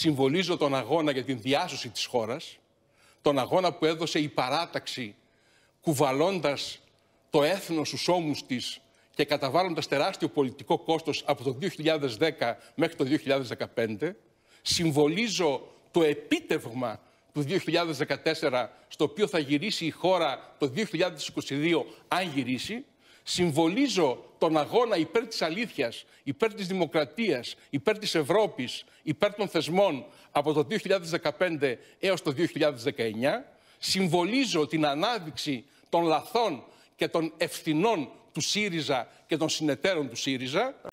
συμβολίζω τον αγώνα για την διάσωση της χώρας, τον αγώνα που έδωσε η παράταξη κουβαλώντας το έθνος στους ώμους της και καταβάλλοντας τεράστιο πολιτικό κόστος από το 2010 μέχρι το 2015, συμβολίζω το επίτευγμα του 2014 στο οποίο θα γυρίσει η χώρα το 2022 αν γυρίσει Συμβολίζω τον αγώνα υπέρ της αλήθειας, υπέρ της δημοκρατίας, υπέρ της Ευρώπης, υπέρ των θεσμών από το 2015 έως το 2019. Συμβολίζω την ανάδειξη των λαθών και των ευθυνών του ΣΥΡΙΖΑ και των συνεταίρων του ΣΥΡΙΖΑ.